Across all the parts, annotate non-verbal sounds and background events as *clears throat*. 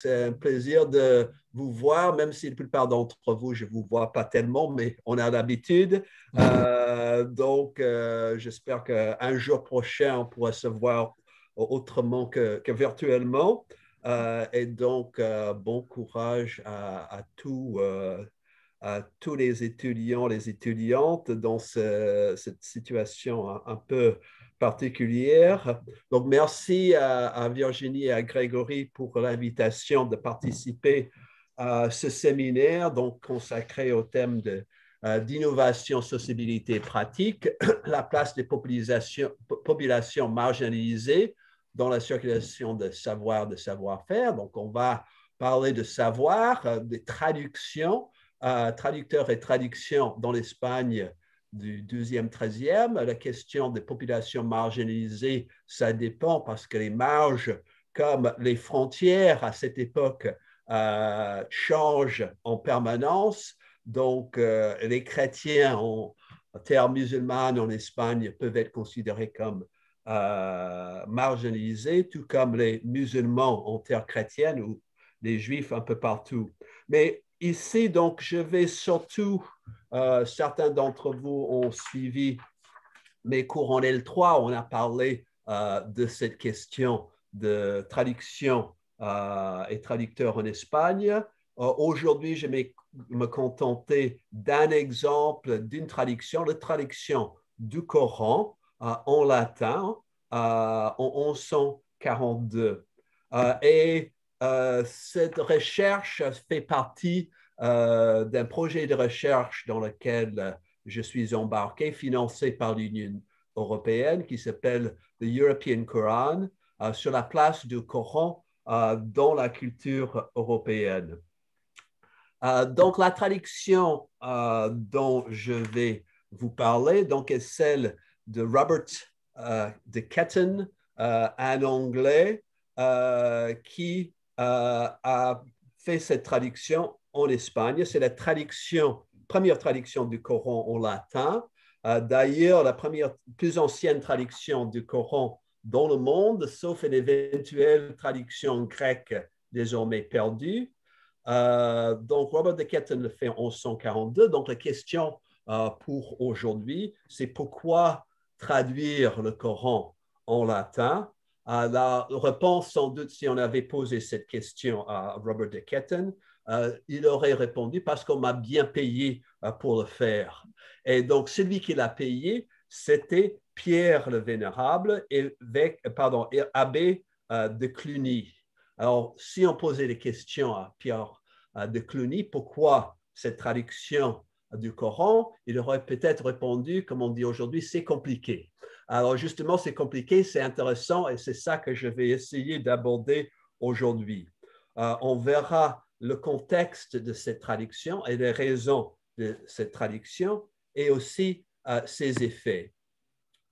C'est un plaisir de vous voir, même si la plupart d'entre vous, je ne vous vois pas tellement, mais on a l'habitude. Mm-hmm. Euh, donc, euh, j'espère qu'un jour prochain, on pourra se voir autrement que, virtuellement. Euh, et donc, bon courage à, à, à, tous les étudiants, les étudiantes dans cette situation un peu particulière. Donc, merci à, Virginie et à Grégory pour l'invitation de participer à ce séminaire donc consacré au thème de euh, d'innovation, sociabilité pratique, *clears throat* la place des populations, marginalisées dans la circulation de savoir, de savoir-faire. Donc, on va parler de savoir, euh, des traductions, euh, traducteurs et traductions dans l'Espagne du deuxième, e 13e. La question des populations marginalisées, ça dépend parce que les marges, comme les frontières à cette époque, euh, changent en permanence. Donc, euh, les chrétiens en, terre musulmane en Espagne peuvent être considérés comme euh, marginalisés, tout comme les musulmans en terre chrétienne ou les juifs un peu partout. Mais ici, donc, je vais surtout euh, certains d'entre vous ont suivi mes cours en L3. On a parlé euh, de cette question de traduction euh, et traducteur en Espagne. Aujourd'hui, je vais me contenter d'un exemple d'une traduction, la traduction du Coran en latin en 1142. et cette recherche fait partie euh, d'un projet de recherche dans lequel euh, je suis embarqué, financé par l'Union européenne, qui s'appelle The European Quran, euh, sur la place du Coran dans la culture européenne. donc, la traduction dont je vais vous parler donc, est celle de Robert de Ketton, un Anglais qui a fait cette traduction en Espagne. C'est la traduction, première traduction du Coran en latin. Euh, d'ailleurs, la première, plus ancienne traduction du Coran dans le monde, sauf une éventuelle traduction grecque désormais perdue. Euh, donc, Robert de Ketten le fait en 1142. Donc, la question euh, pour aujourd'hui, c'est pourquoi traduire le Coran en latin La réponse, sans doute, si on avait posé cette question à Robert de Ketten, euh, il aurait répondu parce qu'on m'a bien payé euh, pour le faire. Et donc, celui qui l'a payé, c'était Pierre le Vénérable, évêque, euh, pardon, abbé de Cluny. Alors, si on posait des questions à Pierre de Cluny, pourquoi cette traduction du Coran, il aurait peut-être répondu, comme on dit aujourd'hui, c'est compliqué. Alors justement, c'est compliqué, c'est intéressant et c'est ça que je vais essayer d'aborder aujourd'hui. on verra le contexte de cette traduction et les raisons de cette traduction et aussi euh, ses effets.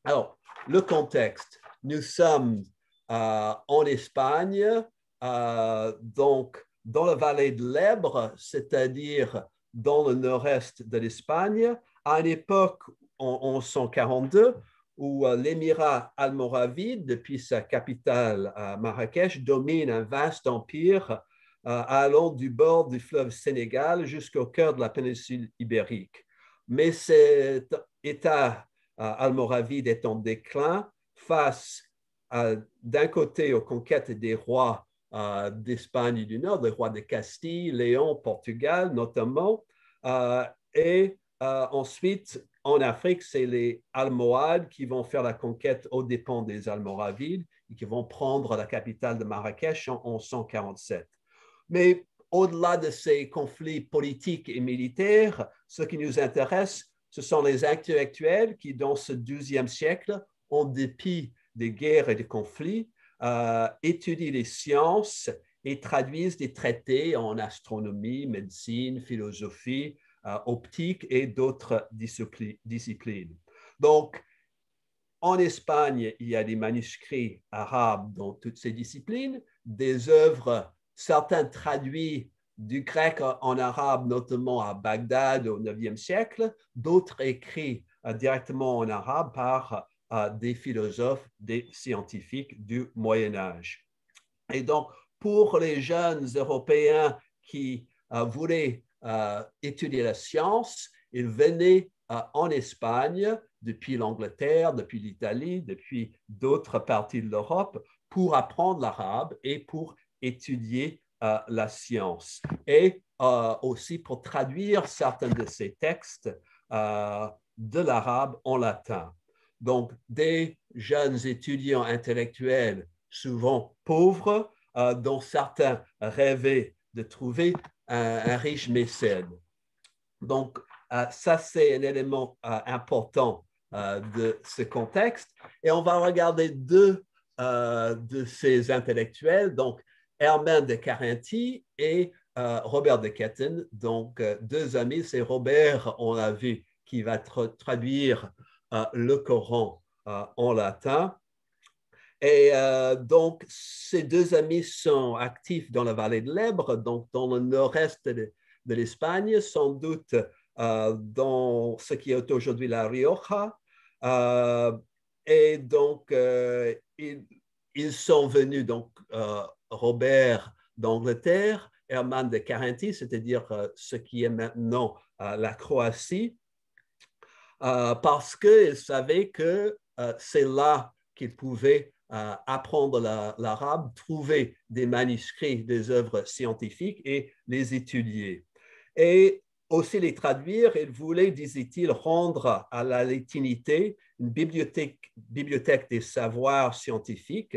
Alors, le contexte. Nous sommes euh, en Espagne, euh, donc dans la vallée de l'Ebre, c'est-à-dire dans le nord-est de l'Espagne, à une époque en 1142 où l'émirat almoravide, depuis sa capitale Marrakech, domine un vaste empire euh, allant du bord du fleuve Sénégal jusqu'au cœur de la péninsule ibérique. Mais cet État euh, almoravide est en déclin face d'un côté aux conquêtes des rois euh, d'Espagne du Nord, des rois de Castille, Léon, Portugal notamment, et ensuite en Afrique, c'est les Almohades qui vont faire la conquête aux dépens des Almoravides et qui vont prendre la capitale de Marrakech en 1147. Mais au-delà de ces conflits politiques et militaires, ce qui nous intéresse, ce sont les intellectuels qui, dans ce 12e siècle, en dépit des guerres et des conflits, euh, étudient les sciences et traduisent des traités en astronomie, médecine, philosophie, euh, optique et d'autres disciplines. Donc, en Espagne, il y a des manuscrits arabes dans toutes ces disciplines, des œuvres certains traduits du grec en arabe, notamment à Bagdad au 9e siècle, d'autres écrits euh, directement en arabe par euh, des philosophes, des scientifiques du Moyen Âge. Et donc, pour les jeunes Européens qui euh, voulaient étudier la science, ils venaient en Espagne depuis l'Angleterre, depuis l'Italie, depuis d'autres parties de l'Europe pour apprendre l'arabe et pour étudier euh, la science et euh, aussi pour traduire certains de ces textes euh, de l'arabe en latin. Donc, des jeunes étudiants intellectuels souvent pauvres, dont certains rêvaient de trouver un, un riche mécène. Donc, ça, c'est un élément important de ce contexte. Et on va regarder deux de ces intellectuels, donc Herman de Carinthie et euh, Robert de Ketten, donc euh, deux amis. C'est Robert, on l'a vu, qui va traduire euh, le Coran en latin. Et donc, ces deux amis sont actifs dans la vallée de l'Ebre, donc dans le nord-est de, l'Espagne, sans doute dans ce qui est aujourd'hui la Rioja. et donc, ils, ils, sont venus donc, Robert d'Angleterre, Hermann de Carinthie, c'est-à-dire euh, ce qui est maintenant euh, la Croatie, euh, parce qu'il savait que c'est là qu'ils pouvait apprendre l'arabe, trouver des manuscrits, des œuvres scientifiques et les étudier. Et aussi les traduire, il voulait, disait-il, rendre à la latinité une bibliothèque des savoirs scientifiques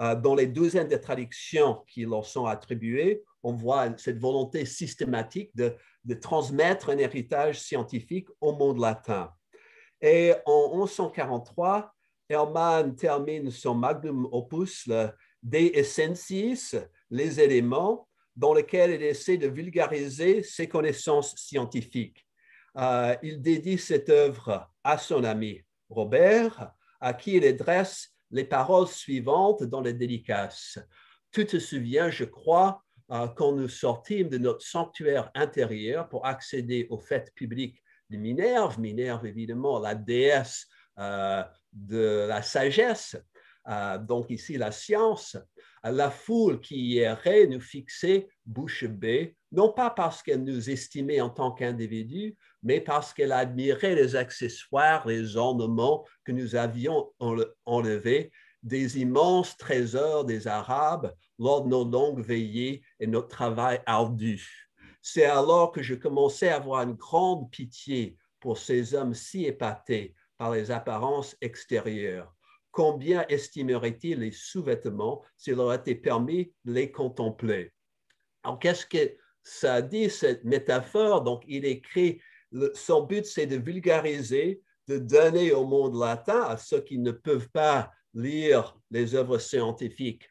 euh, dans les douzaines de traductions qui leur sont attribuées, on voit cette volonté systématique de, transmettre un héritage scientifique au monde latin. Et en 1143, Hermann termine son magnum opus, le De Essentiis, les éléments, dans lequel il essaie de vulgariser ses connaissances scientifiques. Euh, il dédie cette œuvre à son ami Robert, à qui il adresse les paroles suivantes dans les délicaces. Tu te souviens, je crois, euh, quand nous sortîmes de notre sanctuaire intérieur pour accéder aux fêtes publiques de Minerve, Minerve évidemment la déesse euh, de la sagesse, euh, donc ici la science, la foule qui y errait nous fixait bouche bée, non pas parce qu'elle nous estimait en tant qu'individus, mais parce qu'elle admirait les accessoires, les ornements que nous avions enlevés, des immenses trésors des Arabes lors de nos longues veillées et notre travail ardu. C'est alors que je commençais à avoir une grande pitié pour ces hommes si épatés par les apparences extérieures. Combien estimeraient-ils les sous-vêtements s'il leur été permis de les contempler? Alors, qu'est-ce que ça dit, cette métaphore? Donc, il écrit son but, c'est de vulgariser, de donner au monde latin, à ceux qui ne peuvent pas lire les œuvres scientifiques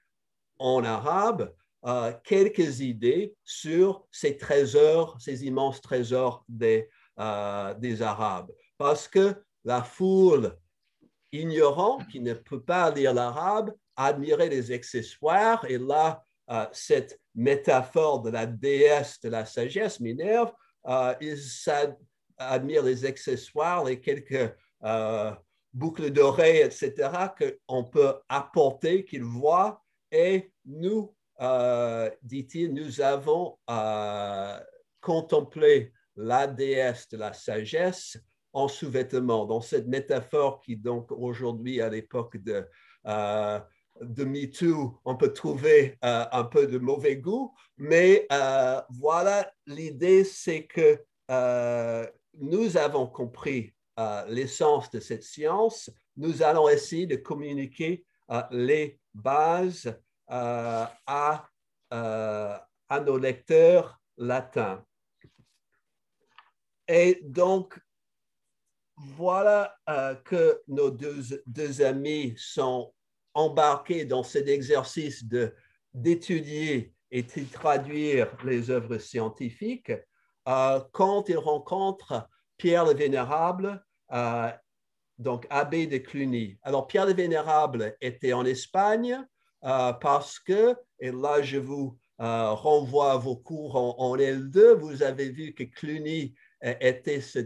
en arabe, euh, quelques idées sur ces trésors, ces immenses trésors des, euh, des Arabes. Parce que la foule ignorante qui ne peut pas lire l'arabe admirait les accessoires et là, euh, cette métaphore de la déesse de la sagesse, Minerve, euh, ça admire les accessoires, les quelques euh, boucles d'oreilles, etc., qu'on peut apporter, qu'il voit, Et nous, euh, dit-il, nous avons euh, contemplé la déesse de la sagesse en sous-vêtements, dans cette métaphore qui, donc, aujourd'hui, à l'époque de de MeToo, on peut trouver un peu de mauvais goût, mais voilà, l'idée, c'est que nous avons compris euh, l'essence de cette science. Nous allons essayer de communiquer euh, les bases euh, à, nos lecteurs latins. Et donc, voilà que nos deux, deux, amis sont embarqués dans cet exercice d'étudier et de traduire les œuvres scientifiques. Euh, quand il rencontre Pierre le Vénérable, euh, donc abbé de Cluny. Alors Pierre le Vénérable était en Espagne euh, parce que, et là je vous renvoie à vos cours en, L2, vous avez vu que Cluny était ce,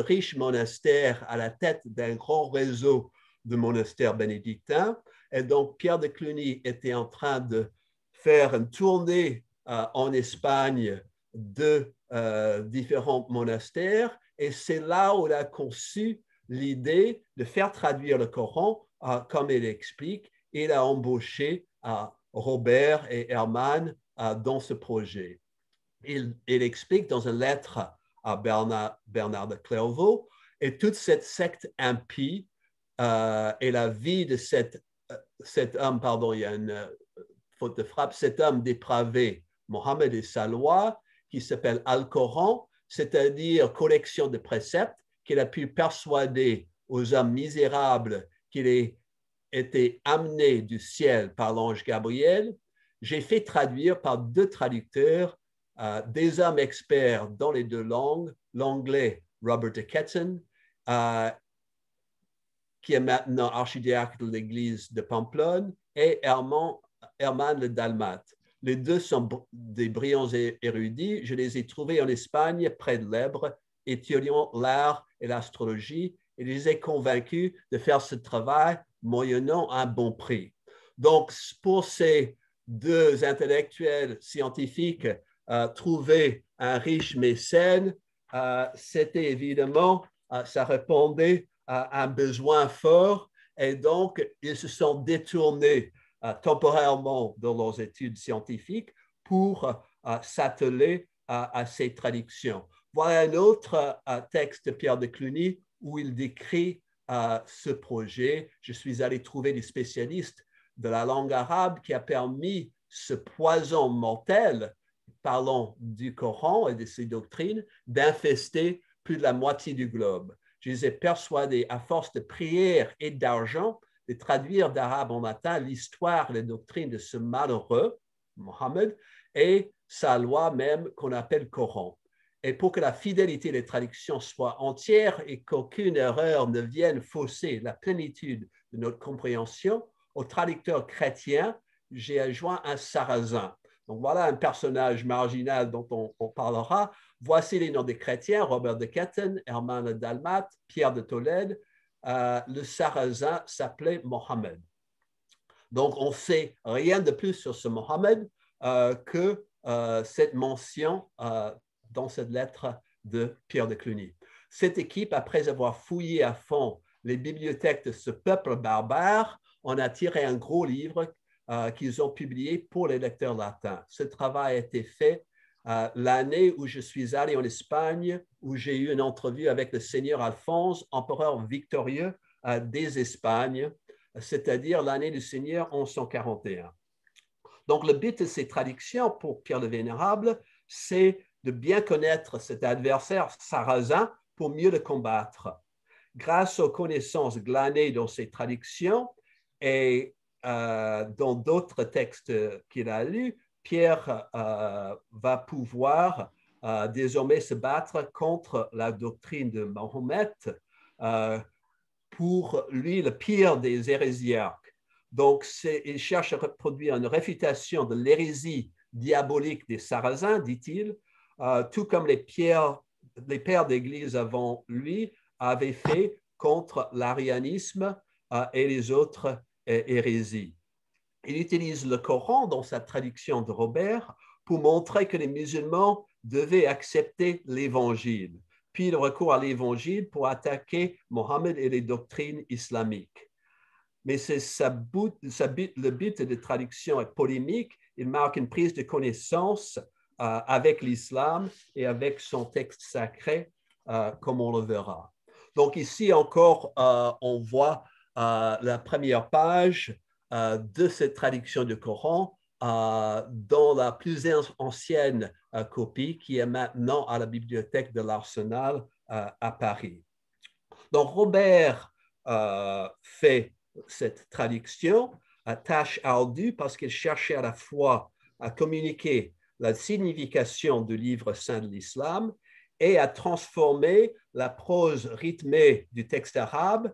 riche monastère à la tête d'un grand réseau de monastères bénédictins. Et donc, Pierre de Cluny était en train de faire une tournée en Espagne de euh, différents monastères, et c'est là où il a conçu l'idée de faire traduire le Coran, euh, comme il explique, il a embauché euh, Robert et Herman dans ce projet. Il, explique dans une lettre à Bernard, de Clairvaux et toute cette secte impie et la vie de cet homme, pardon, il y a une faute de frappe, cet homme dépravé, Mohammed et Salois, qui s'appelle al cest c'est-à-dire collection de préceptes qu'il a pu persuader aux hommes misérables qu'il ait été amené du ciel par l'ange Gabriel, j'ai fait traduire par deux traducteurs, euh, des hommes experts dans les deux langues, l'anglais Robert de Ketten, euh, qui est maintenant archidiacre de l'église de Pamplonne, et Herman, Herman le Dalmat. Les deux sont des brillants érudits. Je les ai trouvés en Espagne, près de l'Ebre, étudiant l'art et l'astrologie, et les ai convaincus de faire ce travail moyennant un bon prix. Donc, pour ces deux intellectuels scientifiques, euh, trouver un riche mécène, euh, c'était évidemment, euh, ça répondait à un besoin fort, et donc, ils se sont détournés euh, temporairement dans leurs études scientifiques pour euh, euh, s'atteler à ces traductions. Voilà un autre texte de Pierre de Cluny où il décrit ce projet. Je suis allé trouver des spécialistes de la langue arabe qui a permis ce poison mortel, parlant du Coran et de ses doctrines, d'infester plus de la moitié du globe. Je les ai persuadés, à force de prières et d'argent, de traduire d'arabe en latin l'histoire, les doctrines de ce malheureux, Mohammed, et sa loi même qu'on appelle Coran. Et pour que la fidélité des traductions soit entière et qu'aucune erreur ne vienne fausser la plénitude de notre compréhension, au traducteur chrétien, j'ai adjoint un sarrasin. Donc voilà un personnage marginal dont on, parlera. Voici les noms des chrétiens, Robert de Ketten, Herman de Dalmat, Pierre de Tolède, euh, le Sarrasin s'appelait Mohammed. Donc, on ne sait rien de plus sur ce Mohammed euh, que euh, cette mention dans cette lettre de Pierre de Cluny. Cette équipe, après avoir fouillé à fond les bibliothèques de ce peuple barbare, en a tiré un gros livre qu'ils ont publié pour les lecteurs latins. Ce travail a été fait l'année où je suis allé en Espagne, où j'ai eu une entrevue avec le Seigneur Alphonse, empereur victorieux euh, des Espagnes, c'est-à-dire l'année du Seigneur 1141. Donc le but de ces traductions pour Pierre le Vénérable, c'est de bien connaître cet adversaire sarrasin pour mieux le combattre. Grâce aux connaissances glanées dans ces traductions et euh, dans d'autres textes qu'il a lus, Pierre euh, va pouvoir euh, désormais se battre contre la doctrine de Mahomet, euh, pour lui le pire des hérésiarques. Donc, il cherche à reproduire une réfutation de l'hérésie diabolique des Sarrasins, dit-il, tout comme les, les pères d'Église avant lui avaient fait contre l'arianisme et les autres hérésies il utilise le Coran dans sa traduction de Robert pour montrer que les musulmans devaient accepter l'Évangile, puis il recourt à l'Évangile pour attaquer Mohammed et les doctrines islamiques. Mais c'est sa le but de la traduction est polémique. Il marque une prise de connaissance euh, avec l'islam et avec son texte sacré, euh, comme on le verra. Donc ici encore, euh, on voit la première page euh, de cette traduction du Coran euh, dans la plus ancienne euh, copie qui est maintenant à la bibliothèque de l'Arsenal à Paris. Donc Robert fait cette traduction, à tâche ardue parce qu'il cherchait à la fois à communiquer la signification du livre saint de l'islam et à transformer la prose rythmée du texte arabe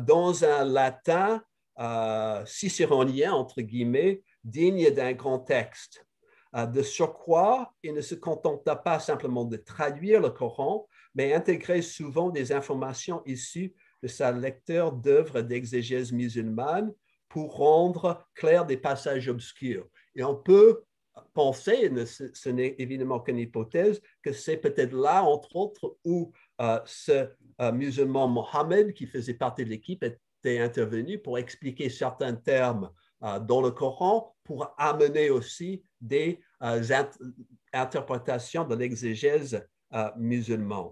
dans un latin euh, cicéronien, entre guillemets, digne d'un grand texte. Euh, de surcroît, il ne se contenta pas simplement de traduire le Coran, mais intégrait souvent des informations issues de sa lecture d'œuvres d'exégèse musulmane pour rendre clair des passages obscurs. Et on peut penser, ce n'est évidemment qu'une hypothèse, que c'est peut-être là, entre autres, où euh, ce musulman Mohammed, qui faisait partie de l'équipe, est intervenu pour expliquer certains termes euh, dans le Coran, pour amener aussi des euh, interprétations de l'exégèse euh, musulmane.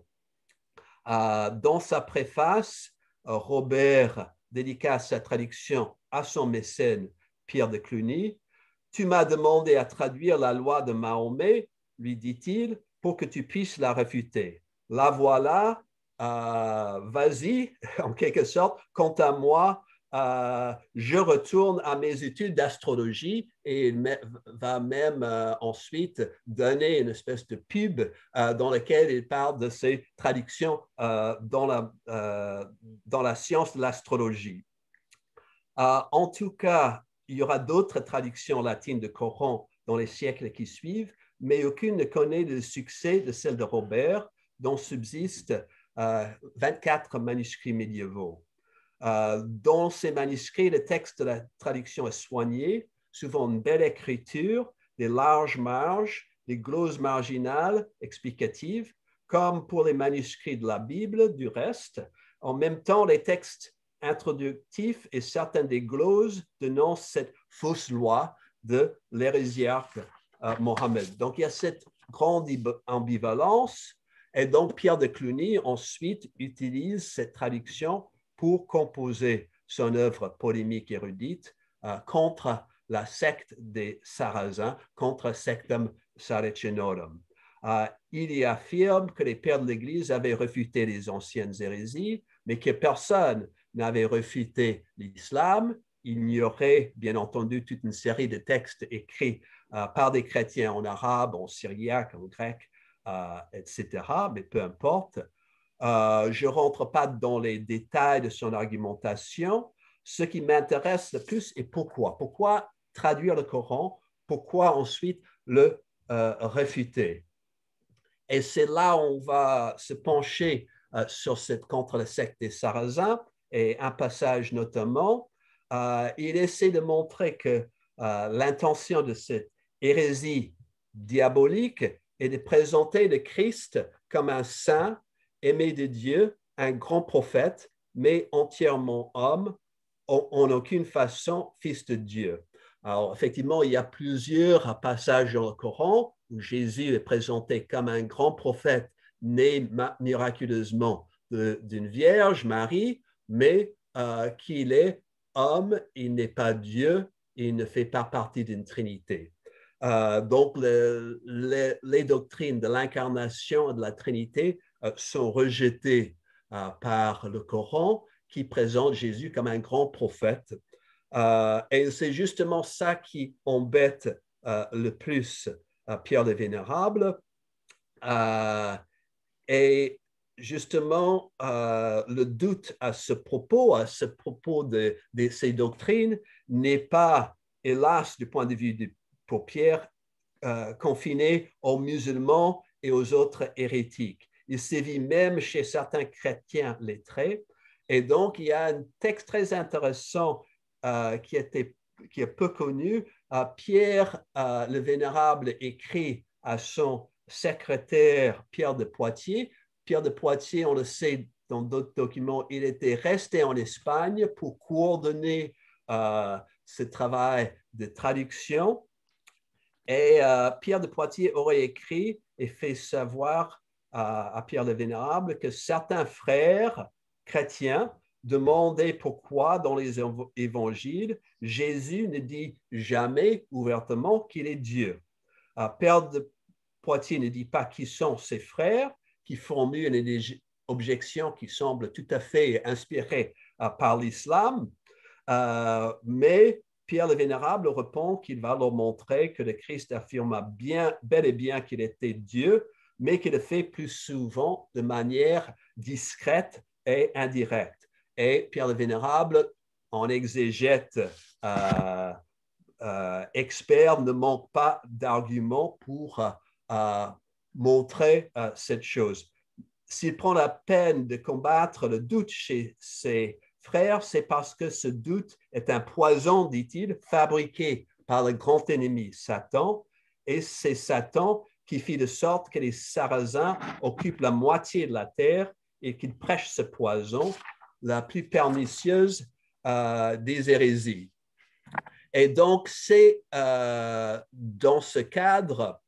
dans sa préface, Robert dédica sa traduction à son mécène Pierre de Cluny. Tu m'as demandé à traduire la loi de Mahomet, lui dit-il, pour que tu puisses la réfuter. La voilà, euh, vas-y, *laughs* en quelque sorte, quant à moi, euh, je retourne à mes études d'astrologie et il va même euh, ensuite donner une espèce de pub dans laquelle il parle de ses traductions dans la, dans, la, science de l'astrologie. en tout cas, il y aura d'autres traductions latines de Coran dans les siècles qui suivent, mais aucune ne connaît le succès de celle de Robert, dont subsiste 24 euh, manuscrits médiévaux. Euh, dans ces manuscrits, le texte de la traduction est soigné, souvent une belle écriture, des larges marges, des gloses marginales explicatives, comme pour les manuscrits de la Bible, du reste. En même temps, les textes introductifs et certains des gloses dénoncent cette fausse loi de l'hérésiarque euh, Mohammed. Donc, il y a cette grande ambivalence et donc, Pierre de Cluny ensuite utilise cette traduction pour composer son œuvre polémique érudite euh, contre la secte des Sarrasins, contre Sectum Saracenorum. Euh, il y affirme que les pères de l'Église avaient refuté les anciennes hérésies, mais que personne n'avait refuté l'islam. Il y aurait bien entendu toute une série de textes écrits euh, par des chrétiens en arabe, en syriaque, en grec, euh, etc. Mais peu importe. Euh, je ne rentre pas dans les détails de son argumentation. Ce qui m'intéresse le plus est pourquoi. Pourquoi traduire le Coran Pourquoi ensuite le euh, réfuter et c'est là où on va se pencher sur cette contre la secte des Sarrasins et un passage notamment. il essaie de montrer que l'intention de cette hérésie diabolique et de présenter le Christ comme un saint aimé de Dieu, un grand prophète, mais entièrement homme, en, aucune façon fils de Dieu. Alors, effectivement, il y a plusieurs passages dans le Coran où Jésus est présenté comme un grand prophète né miraculeusement d'une vierge, Marie, mais euh, qu'il est homme, il n'est pas Dieu, il ne fait pas partie d'une trinité. Euh, donc, les, doctrines de l'incarnation et de la Trinité euh, sont rejetées euh, par le Coran, qui présente Jésus comme un grand prophète. et c'est justement ça qui embête le plus Pierre le Vénérable. et justement, le doute à ce propos, à ce propos de, de ces doctrines, n'est pas, hélas, du point de vue du pour Pierre euh, confiné aux musulmans et aux autres hérétiques. Il sévit même chez certains chrétiens lettrés. Et donc, il y a un texte très intéressant euh, qui, est peu connu. Euh, Pierre le Vénérable écrit à son secrétaire Pierre de Poitiers. Pierre de Poitiers, on le sait dans d'autres documents, il était resté en Espagne pour coordonner ce travail de traduction et euh, Pierre de Poitiers aurait écrit et fait savoir à, Pierre le Vénérable que certains frères chrétiens demandaient pourquoi dans les évangiles Jésus ne dit jamais ouvertement qu'il est Dieu. Euh, Pierre de Poitiers ne dit pas qui sont ses frères, qui formulent une objection qui semble tout à fait inspirée euh, par l'islam, mais Pierre le Vénérable répond qu'il va leur montrer que le Christ affirma bien, bel et bien qu'il était Dieu, mais qu'il le fait plus souvent de manière discrète et indirecte. Et Pierre le Vénérable, en exégète euh, euh, expert, ne manque pas d'arguments pour euh, montrer cette chose. S'il prend la peine de combattre le doute chez ses Frère, c'est parce que ce doute est un poison, dit-il, fabriqué par le grand ennemi, Satan, et c'est Satan qui fit de sorte que les Sarrasins occupent la moitié de la terre et qu'ils prêchent ce poison, la plus pernicieuse euh, des hérésies. Et donc, c'est euh, dans ce cadre,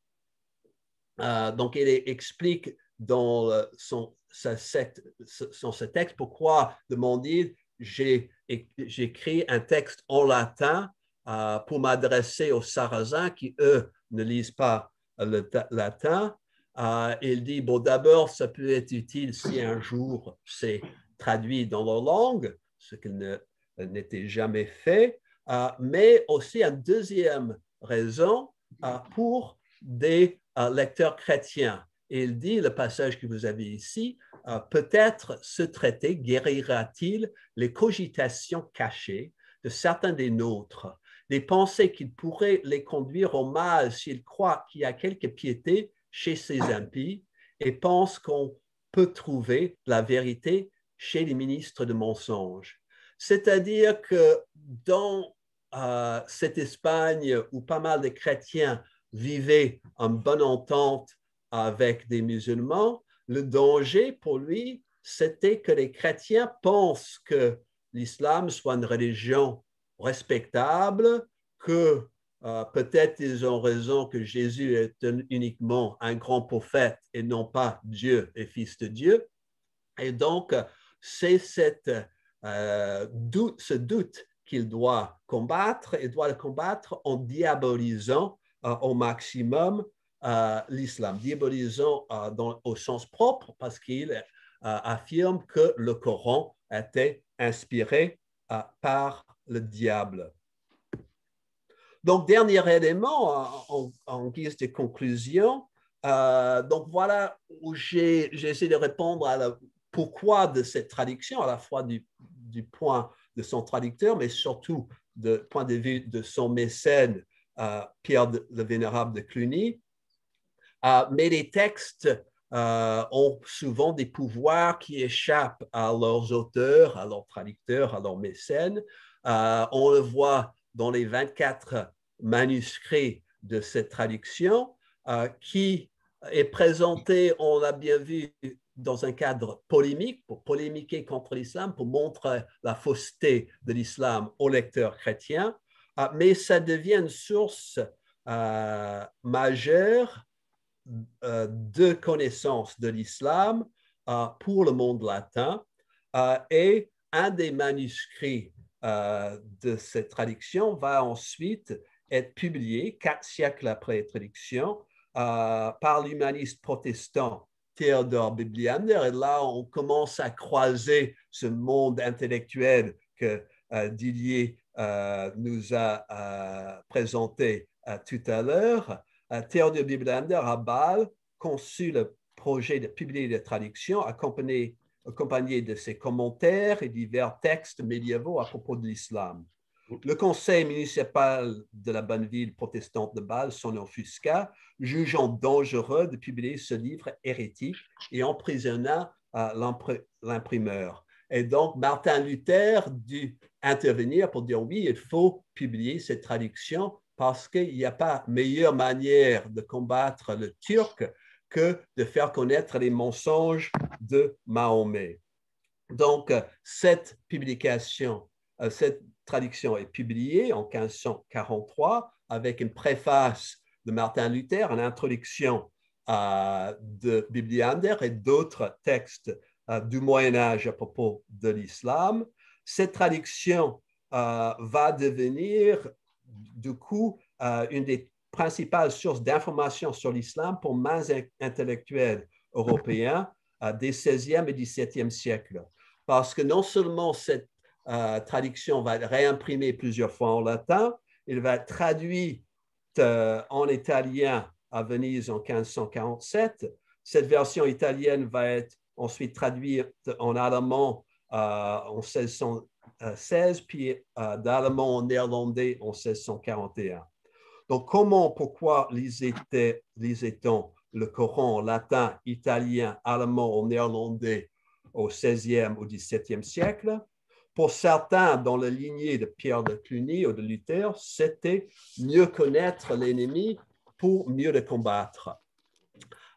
euh, donc il explique dans son, ce texte pourquoi demander j'ai écrit un texte en latin euh, pour m'adresser aux Sarrasins qui, eux, ne lisent pas le latin. Euh, il dit, bon, d'abord, ça peut être utile si un jour c'est traduit dans leur langue, ce qui n'était jamais fait, euh, mais aussi une deuxième raison pour des lecteurs chrétiens il dit, le passage que vous avez ici, euh, peut-être ce traité guérira-t-il les cogitations cachées de certains des nôtres, les pensées qui pourraient les conduire au mal s'ils croient qu'il y a quelque piété chez ces impies et pensent qu'on peut trouver la vérité chez les ministres de mensonges. C'est-à-dire que dans euh, cette Espagne où pas mal de chrétiens vivaient en bonne entente avec des musulmans, le danger pour lui, c'était que les chrétiens pensent que l'islam soit une religion respectable, que euh, peut-être ils ont raison que Jésus est uniquement un grand prophète et non pas Dieu et fils de Dieu. Et donc, c'est cette, euh, ce doute qu'il doit combattre et doit le combattre en diabolisant euh, au maximum l'islam, diabolisant euh, au sens propre parce qu'il euh, affirme que le Coran était inspiré euh, par le diable. Donc, dernier élément en, guise de conclusion. donc, voilà où j'ai essayé de répondre à la pourquoi de cette traduction, à la fois du, point de son traducteur, mais surtout du point de vue de son mécène, Pierre le Vénérable de Cluny. Ah, mais les textes euh, ont souvent des pouvoirs qui échappent à leurs auteurs, à leurs traducteurs, à leurs mécènes. Euh, on le voit dans les 24 manuscrits de cette traduction euh, qui est présentée, on l'a bien vu, dans un cadre polémique, pour polémiquer contre l'islam, pour montrer la fausseté de l'islam aux lecteurs chrétiens, mais ça devient une source majeure euh, de connaissances de l'islam euh, pour le monde latin euh, et un des manuscrits de cette traduction va ensuite être publié quatre siècles après la traduction par l'humaniste protestant Theodore Bibliander. Et là, on commence à croiser ce monde intellectuel que Didier nous a présenté tout à l'heure. Euh, Théodore Biblander à Bâle conçut le projet de publier des traductions accompagné, accompagné de ses commentaires et divers textes médiévaux à propos de l'islam. Le conseil municipal de la bonne ville protestante de Bâle s'en offusqua, jugeant dangereux de publier ce livre hérétique et emprisonna euh, l'imprimeur. Et donc, Martin Luther dut intervenir pour dire oui, il faut publier cette traduction parce qu'il n'y a pas meilleure manière de combattre le Turc que de faire connaître les mensonges de Mahomet. Donc, euh, cette publication, euh, cette traduction est publiée en 1543 avec une préface de Martin Luther, une introduction euh, de Bibliander et d'autres textes du Moyen Âge à propos de l'islam. Cette traduction va devenir du coup euh, une des principales sources d'information sur l'islam pour mains intellectuels européens euh, des 16e et 17e siècles. Parce que non seulement cette euh, traduction va être réimprimée plusieurs fois en latin, il va être traduit en italien à Venise en 1547. Cette version italienne va être ensuite traduite en allemand en 1600, 16, euh, puis euh, d'allemand en néerlandais en 1641. Donc, comment, pourquoi lisait-on le Coran latin, italien, allemand ou néerlandais au 16e ou 17e siècle Pour certains, dans la lignée de Pierre de Cluny ou de Luther, c'était mieux connaître l'ennemi pour mieux le combattre.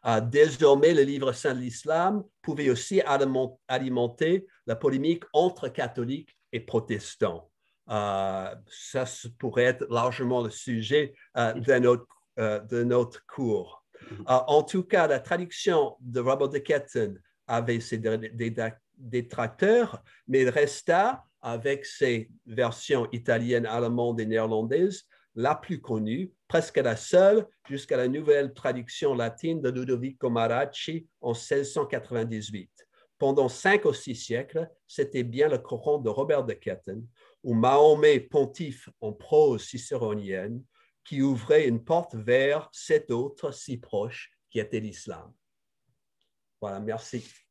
Euh, désormais, le livre saint de l'islam pouvait aussi alimenter la polémique entre catholiques et protestants. Euh, ça pourrait être largement le sujet de, notre, de, notre, cours. Mm-hmm. Euh, en tout cas, la traduction de Robert de Ketten avait ses détracteurs, mais il resta, avec ses versions italiennes, allemandes et néerlandaises, la plus connue, presque la seule, jusqu'à la nouvelle traduction latine de Ludovico Maracci en 1698 pendant cinq ou six siècles, c'était bien le Coran de Robert de Ketten, ou Mahomet pontife en prose cicéronienne, qui ouvrait une porte vers cet autre si proche qui était l'islam. Voilà, merci.